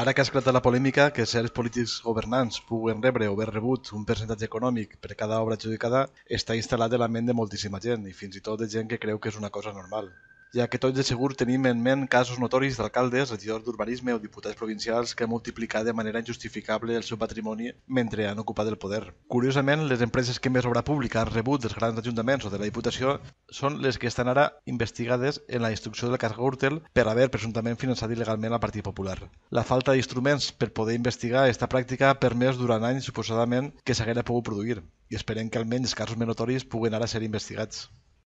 Ara que ha esclatat la polèmica que certs polítics governants puguen rebre o haver rebut un percentatge econòmic per cada obra adjudicada, està instal·lat en la ment de moltíssima gent, i fins i tot de gent que creu que és una cosa normal ja que tots de segur tenim en ment casos notoris d'alcaldes, regidors d'urbanisme o diputats provincials que han multiplicat de manera injustificable el seu patrimoni mentre han ocupat el poder. Curiosament, les empreses que més obra pública han rebut dels grans ajuntaments o de la Diputació són les que estan ara investigades en la instrucció del cas Gürtel per haver presumptament finançat il·legalment el Partit Popular. La falta d'instruments per poder investigar aquesta pràctica ha permès durant anys suposadament que s'haguera pogut produir i esperem que almenys casos menotoris puguen ara ser investigats.